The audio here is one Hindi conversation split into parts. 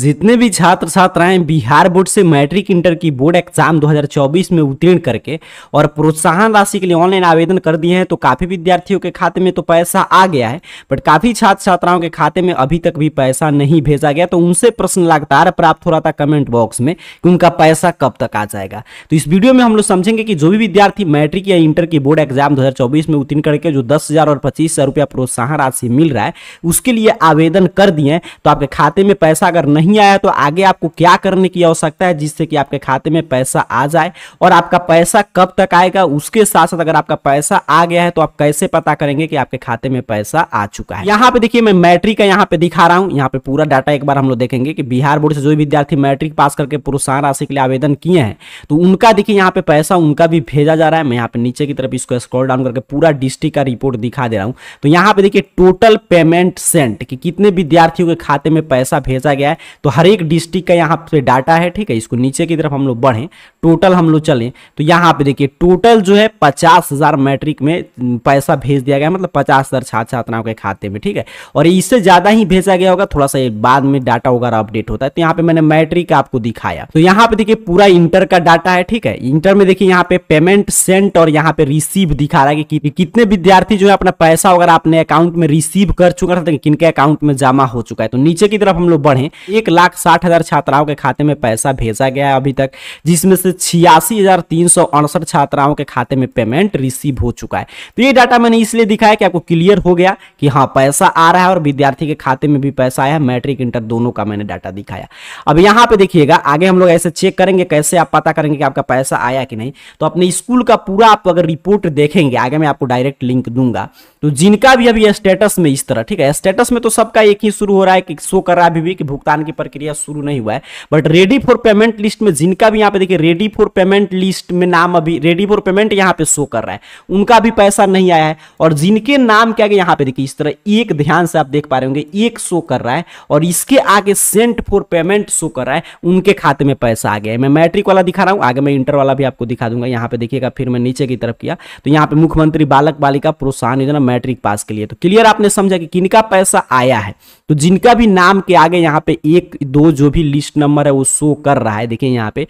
जितने भी छात्र छात्राएं बिहार बोर्ड से मैट्रिक इंटर की बोर्ड एग्जाम 2024 में उत्तीर्ण करके और प्रोत्साहन राशि के लिए ऑनलाइन आवेदन कर दिए हैं तो काफ़ी विद्यार्थियों के खाते में तो पैसा आ गया है बट काफ़ी छात्र छात्राओं के खाते में अभी तक भी पैसा नहीं भेजा गया तो उनसे प्रश्न लगातार प्राप्त हो रहा था कमेंट बॉक्स में कि उनका पैसा कब तक आ जाएगा तो इस वीडियो में हम लोग समझेंगे कि जो भी विद्यार्थी मैट्रिक या इंटर की बोर्ड एग्जाम दो में उत्तीर्ण करके जो दस हजार और पच्चीस हजार रुपया प्रोत्साहन राशि मिल रहा है उसके लिए आवेदन कर दिए तो आपके खाते में पैसा अगर नहीं नहीं आया तो आगे आपको क्या करने की आवश्यकता है जिससे कि आपके खाते में पैसा आ जाए और आपका पैसा कब तक आएगा उसके साथ साथ अगर आपका पैसा आ गया है तो आप कैसे पता करेंगे कि आपके खाते में पैसा आ चुका है यहाँ पे देखिए मैं मैट्रिक का यहाँ पे दिखा रहा हूँ यहाँ पे पूरा डाटा एक बार हम लोग देखेंगे कि बिहार बोर्ड से जो विद्यार्थी मैट्रिक पास करके प्रोत्साहन राशि के लिए आवेदन किए हैं तो उनका देखिए यहाँ पे पैसा उनका भी भेजा जा रहा है मैं यहाँ पे नीचे की तरफ इसको स्क्रॉल डाउन करके पूरा डिस्ट्रिक्ट का रिपोर्ट दिखा दे रहा हूँ तो यहाँ पे देखिए टोटल पेमेंट सेंट कि कितने विद्यार्थियों के खाते में पैसा भेजा गया है तो हर एक डिस्ट्रिक्ट का यहाँ पे डाटा है ठीक है इसको नीचे की तरफ हम लोग बढ़ें टोटल हम लोग चलें तो यहाँ पे देखिए टोटल जो है पचास हज़ार मैट्रिक में पैसा भेज दिया गया मतलब पचास हज़ार छात्र छात्राओं के खाते में ठीक है और इससे ज़्यादा ही भेजा गया होगा थोड़ा सा बाद में डाटा वगैरह अपडेट होता है तो यहाँ पर मैंने मैट्रिक आपको दिखाया तो यहाँ पर देखिए पूरा इंटर का डाटा है ठीक है इंटर में देखिए यहाँ पर पेमेंट सेंट और यहाँ पे रिसीव दिखा रहा है कि कितने विद्यार्थी जो है अपना पैसा वगैरह अपने अकाउंट में रिसीव कर चुका था किनके अकाउंट में जमा हो चुका है तो नीचे की तरफ हम लोग बढ़े एक लाख साठ हजार छात्राओं के खाते में पैसा भेजा गया है अभी तक जिसमें से छियासी हजार तीन सौ अड़सठ छात्राओं के खाते में पेमेंट रिसीव हो चुका है तो ये डाटा मैंने इसलिए दिखाया कि आपको क्लियर हो गया कि हाँ पैसा आ रहा है और विद्यार्थी के खाते में भी पैसा आया मैट्रिक इंटर दोनों का मैंने डाटा दिखाया अब यहाँ पे देखिएगा आगे हम लोग ऐसे चेक करेंगे कैसे आप पता करेंगे कि आपका पैसा आया कि नहीं तो अपने स्कूल का पूरा आप अगर रिपोर्ट देखेंगे आगे मैं आपको डायरेक्ट लिंक दूंगा तो जिनका भी अभी स्टेटस में इस तरह ठीक है स्टेटस में तो सबका एक ही शुरू हो रहा है कि शो कर रहा है अभी भी कि भुगतान की प्रक्रिया शुरू नहीं हुआ है but ready for payment list में जिनका भी यहाँ पे देखिए रेडी फॉर पेमेंट लिस्ट में नाम अभी रेडी फॉर पेमेंट यहाँ पे शो कर रहा है उनका भी पैसा नहीं आया है और जिनके नाम क्या गया यहाँ पे देखिए इस तरह एक ध्यान से आप देख पा रहे होंगे एक शो कर रहा है और इसके आगे सेंट फॉर पेमेंट शो कर रहा है उनके खाते में पैसा आ गया है मैं मैट्रिक वाला दिखा रहा हूँ आगे मैं इंटर वाला भी आपको दिखा दूंगा यहाँ पे देखिएगा फिर मैं नीचे की तरफ किया तो यहाँ पे मुख्यमंत्री बालक बालिका प्रोत्साहन योजना मैट्रिक पास के लिए तो क्लियर आपने समझा कि किनका पैसा आया है तो जिनका भी नाम के आगे यहाँ पे एक दो जो भी लिस्ट नंबर है वो शो कर रहा है देखिए यहाँ पे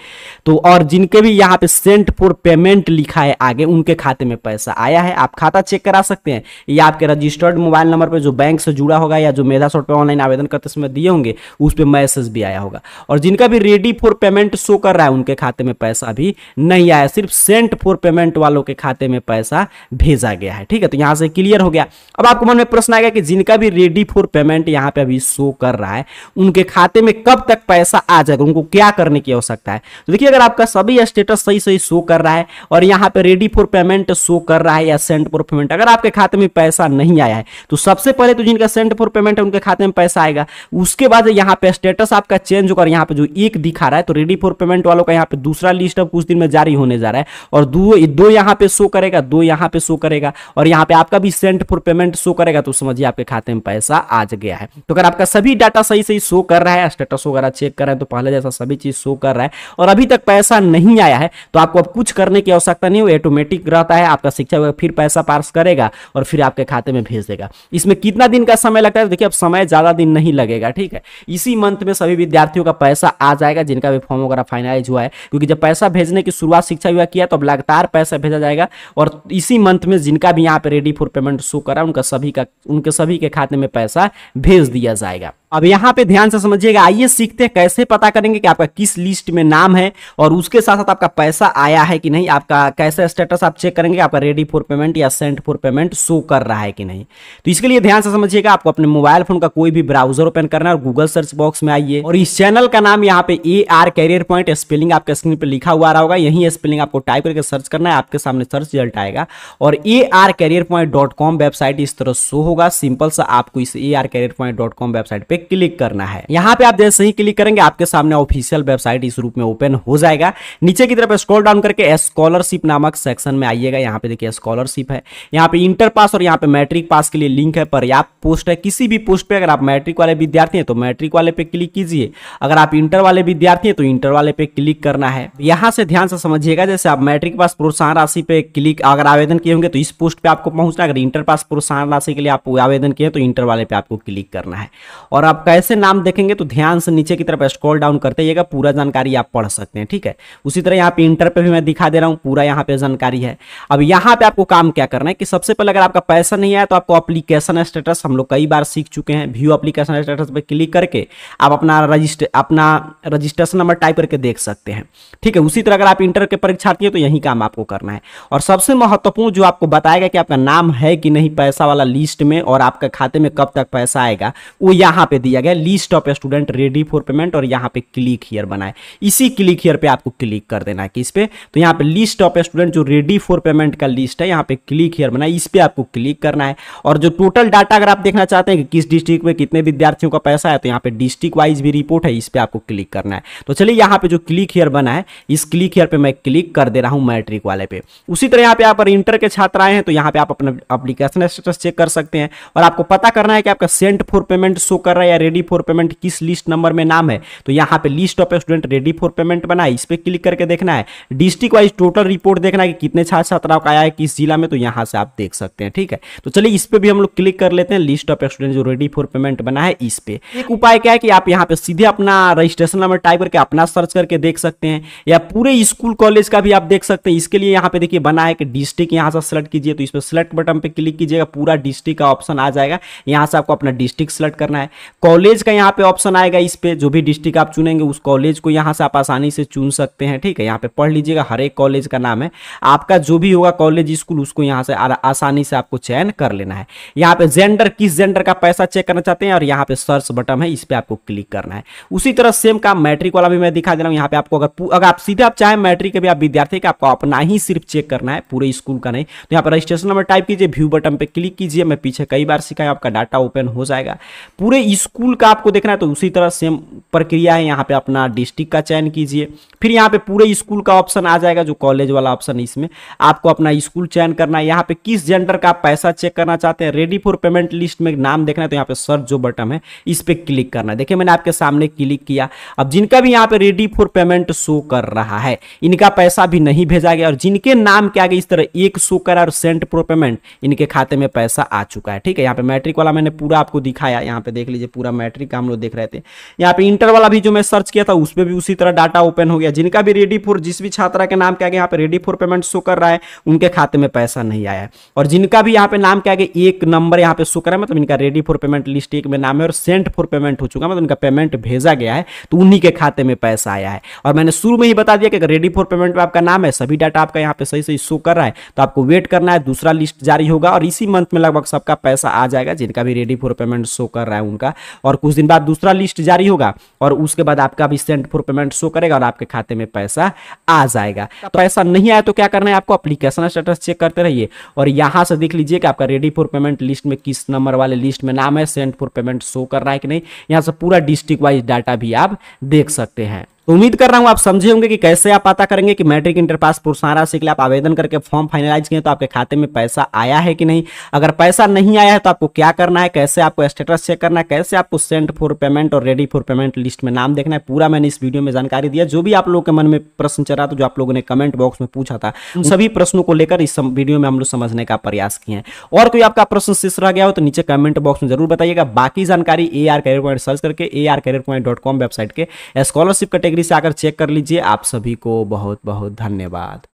तो और जिनके भी यहाँ पे सेंट फॉर पेमेंट लिखा है आगे उनके खाते में पैसा आया है आप खाता चेक करा सकते हैं या आपके रजिस्टर्ड मोबाइल नंबर पर जो बैंक से जुड़ा होगा या जो मेधा शॉट पर ऑनलाइन आवेदन करते समय दिए होंगे उस पर मैसेज भी आया होगा और जिनका भी रेडी फॉर पेमेंट शो कर रहा है उनके खाते में पैसा भी नहीं आया सिर्फ सेंट फॉर पेमेंट वालों के खाते में पैसा भेजा गया है ठीक है तो यहाँ से क्लियर हो गया अब आपको मन में प्रश्न आएगा कि जिनका भी रेडी फॉर पेमेंट यहाँ यहाँ पे अभी शो कर रहा है उनके खाते में कब तक पैसा आ जाएगा उनको क्या करने की आवश्यकता है तो देखिए अगर आपका सभी स्टेटस सही सही शो कर रहा है और यहाँ पे रेडी फॉर पेमेंट शो कर रहा है या सेंट फॉर पेमेंट अगर आपके खाते में पैसा नहीं आया है तो सबसे पहले तो जिनका सेंट फॉर पेमेंट है उनके खाते में पैसा आएगा उसके बाद यहाँ पे स्टेटस आपका चेंज होकर यहाँ पे जो एक दिखा रहा है तो रेडी फॉर पेमेंट वालों का यहाँ पे दूसरा लिस्ट अब कुछ दिन में जारी होने जा रहा है और दो दो यहाँ पे शो करेगा दो यहाँ पे शो करेगा और यहाँ पे आपका भी सेंट फॉर पेमेंट शो करेगा तो समझिए आपके खाते में पैसा आज गया है तो अगर आपका सभी डाटा सही सही शो कर रहा है स्टेटस वगैरह चेक कर रहे हैं तो पहले जैसा सभी चीज शो कर रहा है और अभी तक पैसा नहीं आया है तो आपको अब कुछ करने की आवश्यकता नहीं है ऑटोमेटिक रहता है आपका शिक्षा विभाग फिर पैसा पास करेगा और फिर आपके खाते में भेज देगा इसमें कितना दिन का समय लगता है देखिए अब समय ज्यादा दिन नहीं लगेगा ठीक है इसी मंथ में सभी विद्यार्थियों का पैसा आ जाएगा जिनका भी फॉर्म वगैरह फाइनलाइज हुआ है क्योंकि जब पैसा भेजने की शुरुआत शिक्षा विभाग किया तो अब लगातार पैसा भेजा जाएगा और इसी मंथ में जिनका भी यहाँ पे रेडी फॉर पेमेंट शो करा उनका सभी का उनके सभी के खाते में पैसा भेज es Díaz Aiga. अब यहाँ पे ध्यान से समझिएगा आइए सीखते हैं कैसे पता करेंगे कि आपका किस लिस्ट में नाम है और उसके साथ साथ आपका पैसा आया है कि नहीं आपका कैसे स्टेटस आप चेक करेंगे आपका रेडी फॉर पेमेंट या सेंट फॉर पेमेंट शो कर रहा है कि नहीं तो इसके लिए ध्यान से समझिएगा आपको अपने मोबाइल फोन का कोई भी ब्राउजर ओपन करना है और गूगल सर्च बॉक्स में आइए और इस चैनल का नाम यहाँ पे A R career point spelling आपके स्क्रीन पर लिखा हुआ रहा होगा यही स्पेलिंग आपको टाइप करके सर्च करना है आपके सामने सर्च रिजल्ट आएगा और A R career point dot com website इस तरह शो होगा सिंपल सा आपको इस A R career point dot com website पर क्लिक करना है यहाँ पे आप जैसे ही क्लिक करेंगे आपके सामने ऑफिशियल वेबसाइट इस रूप में ओपन हो जाएगा नीचे की तरफ स्क्रॉल डाउन करके स्कॉलरशिप नामक सेक्शन में आइएगा यहाँ पे देखिए स्कॉलरशिप है यहाँ पे इंटर पास और यहाँ पे मैट्रिक पास के लिए लिंक है पर्याप्त पोस्ट है किसी भी पोस्ट पे अगर आप मैट्रिक वाले विद्यार्थी है तो मैट्रिक वाले पे क्लिक कीजिए अगर आप इंटर वाले विद्यार्थी है तो इंटर वाले पे क्लिक करना है यहाँ से ध्यान से समझिएगा जैसे आप मैट्रिक पास प्रोत्साहन राशि पे क्लिक अगर आवेदन किए होंगे तो इस पोस्ट पे आपको पहुंचना अगर इंटर पास प्रोत्साहन राशि के लिए आप आवेदन किए तो इंटर वाले पे आपको क्लिक करना है और आप कैसे नाम देखेंगे तो ध्यान से नीचे की तरफ स्क्रॉल डाउन करते जाइएगा पूरा जानकारी आप पढ़ सकते हैं ठीक है उसी तरह यहाँ पे इंटर पे भी मैं दिखा दे रहा हूँ पूरा यहाँ पे जानकारी है अब यहाँ पे आपको काम क्या करना है कि सबसे पहले अगर आपका पैसा नहीं आया तो आपको अप्लीकेशन स्टेटस हम लोग कई बार सीख चुके हैं व्यू अप्लीकेशन स्टेटस पर क्लिक करके आप अपना रजिस्टर अपना रजिस्ट्रेशन नंबर टाइप करके देख सकते हैं ठीक है उसी तरह अगर आप इंटर के परीक्षार्थी हैं तो यही काम आपको करना है और सबसे महत्वपूर्ण जो आपको बताएगा कि आपका नाम है कि नहीं पैसा वाला लिस्ट में और आपके खाते में कब तक पैसा आएगा वो यहाँ पे दिया गया list of student ready for payment और यहाँ पे क्लिक हियर बनाए इसी क्लिक हियर पे आपको क्लिक कर देना है किस पे तो यहाँ पे लिस्ट ऑफ स्टूडेंट जो रेडी फॉर पेमेंट का लिस्ट है यहाँ पे क्लिक हियर बनाए इस पर आपको क्लिक करना है और जो टोटल डाटा अगर आप देखना चाहते हैं कि किस डिस्ट्रिक्ट में कितने विद्यार्थियों का पैसा है तो यहाँ पे डिस्ट्रिक्ट वाइज भी रिपोर्ट है इस पर आपको क्लिक करना है तो चलिए यहाँ पे जो क्लिक हियर बना है इस क्लिक हियर पर मैं क्लिक कर दे रहा हूँ मैट्रिक वाले पे उसी तरह यहाँ पे आप इंटर के छात्र आए हैं तो यहाँ पे आप अपना अप्लीकेशन स्टेटस चेक कर सकते हैं और आपको पता करना है कि आपका सेंट फॉर पेमेंट शो कर रहा है है या रेडी फॉर पेमेंट किस लिस्ट नंबर में नाम है तो यहाँ पे list of student ready for payment बना है इस पर क्लिक करके देखना है डिस्ट्रिक्ट वाइज टोटल रिपोर्ट देखना है कि कितने छात्र छात्राओं का आया है किस जिला में तो यहाँ से आप देख सकते हैं ठीक है तो चलिए इस पर भी हम लोग क्लिक कर लेते हैं लिस्ट ऑफ स्टूडेंट जो रेडी फॉर पेमेंट बना है इस पर एक उपाय क्या है कि आप यहाँ पे सीधे अपना रजिस्ट्रेशन नंबर टाइप करके अपना सर्च करके देख सकते हैं या पूरे स्कूल कॉलेज का भी आप देख सकते हैं इसके लिए यहाँ पे देखिए बना है कि डिस्ट्रिक्ट यहाँ से सेलेक्ट कीजिए तो इस पर सेलेक्ट बटन पर क्लिक कीजिएगा पूरा डिस्ट्रिक्ट का ऑप्शन आ जाएगा यहाँ से आपको अपना डिस्ट्रिक्ट सेलेक्ट करना है कॉलेज का यहाँ पे ऑप्शन आएगा इस पे जो भी डिस्ट्रिक्ट आप चुनेंगे उस कॉलेज को यहाँ से आप आसानी से चुन सकते हैं ठीक है यहाँ पे पढ़ लीजिएगा हर एक कॉलेज का नाम है आपका जो भी होगा कॉलेज स्कूल उसको यहाँ से आसानी से आपको चयन कर लेना है यहाँ पे जेंडर किस जेंडर का पैसा चेक करना चाहते हैं और यहाँ पे सर्च बटन है इस पर आपको क्लिक करना है उसी तरह सेम काम मैट्रिक वाला भी मैं दिखा दे रहा हूँ यहाँ पे आपको अगर अगर आप सीधे आप चाहें मैट्रिक के भी आप विद्यार्थी का आपको अपना ही सिर्फ चेक करना है पूरे स्कूल का नहीं तो यहाँ पर रजिस्ट्रेशन नंबर टाइप कीजिए व्यू बटन पर क्लिक कीजिए मैं पीछे कई बार सिखाया आपका डाटा ओपन हो जाएगा पूरे स्कूल का आपको देखना है तो उसी तरह सेम प्रक्रिया है यहाँ पे अपना डिस्ट्रिक्ट का चयन कीजिए फिर यहाँ पे पूरे स्कूल का ऑप्शन आ जाएगा जो कॉलेज वाला ऑप्शन है इसमें आपको अपना स्कूल चयन करना है यहाँ पे किस जेंडर का पैसा चेक करना चाहते हैं रेडी फॉर पेमेंट लिस्ट में नाम देखना है तो यहाँ पे सर्च जो बटन है इस पर क्लिक करना है देखिए मैंने आपके सामने क्लिक किया अब जिनका भी यहाँ पे रेडी फॉर पेमेंट शो कर रहा है इनका पैसा भी नहीं भेजा गया और जिनके नाम के आगे इस तरह एक शो करा और सेंट फॉर पेमेंट इनके खाते में पैसा आ चुका है ठीक है यहाँ पे मैट्रिक वाला मैंने पूरा आपको दिखाया यहाँ पे देख लीजिए पूरा पूरा मैट्रिक का हम लोग देख रहे थे यहाँ पे इंटर वाला भी जो मैं सर्च किया था उसमें भी उसी तरह डाटा ओपन हो गया जिनका भी रेडी फोर जिस भी छात्रा के नाम के आगे यहाँ पे रेडी फोर पेमेंट शो कर रहा है उनके खाते में पैसा नहीं आया और जिनका भी यहाँ पे नाम के आगे एक नंबर यहाँ पे शो करा मतलब इनका रेडी फोर पेमेंट लिस्ट एक में नाम है और सेंट फोर पेमेंट हो चुका मतलब इनका पेमेंट भेजा गया है तो उन्हीं के खाते में पैसा आया है और मैंने शुरू में ही बता दिया कि रेडी फोर पेमेंट में आपका नाम है सभी डाटा आपका यहाँ पे सही सही शो कर रहा है तो आपको वेट करना है दूसरा लिस्ट जारी होगा और इसी मंथ में लगभग सबका पैसा आ जाएगा जिनका भी रेडी फॉर पेमेंट शो कर रहा है उनका और कुछ दिन बाद दूसरा लिस्ट जारी होगा और उसके बाद आपका भी सेंट फॉर पेमेंट शो करेगा और आपके खाते में पैसा आ जाएगा तो ऐसा नहीं आया तो क्या करना है आपको अप्लीकेशन स्टेटस चेक करते रहिए और यहाँ से देख लीजिए कि आपका रेडी फॉर पेमेंट लिस्ट में किस नंबर वाले लिस्ट में नाम है सेंट फॉर पेमेंट शो कर रहा है कि नहीं यहाँ से पूरा डिस्ट्रिक्ट वाइज डाटा भी आप देख सकते हैं तो उम्मीद कर रहा हूँ आप समझे होंगे कि कैसे आप पता करेंगे कि मैट्रिक इंटर पास पुरसारा से के लिए आप आवेदन करके फॉर्म फाइनलाइज किए तो आपके खाते में पैसा आया है कि नहीं अगर पैसा नहीं आया है तो आपको क्या करना है कैसे आपको स्टेटस चेक करना है कैसे आपको सेंट फॉर पेमेंट और रेडी फॉर पेमेंट लिस्ट में नाम देखना है पूरा मैंने इस वीडियो में जानकारी दिया जो भी आप लोगों के मन में प्रश्न चला तो था जो आप लोगों ने कमेंट बॉक्स में पूछा था उन हम्म। सभी प्रश्नों को लेकर इस वीडियो में हम लोग समझने का प्रयास किए हैं और कोई आपका प्रश्न शेष रह गया हो तो नीचे कमेंट बॉक्स में जरूर बताइएगा बाकी जानकारी A R career point search करके A R career point dot com website के स्कॉलरशिप कटेगरी कैटेगरी से आकर चेक कर लीजिए आप सभी को बहुत बहुत धन्यवाद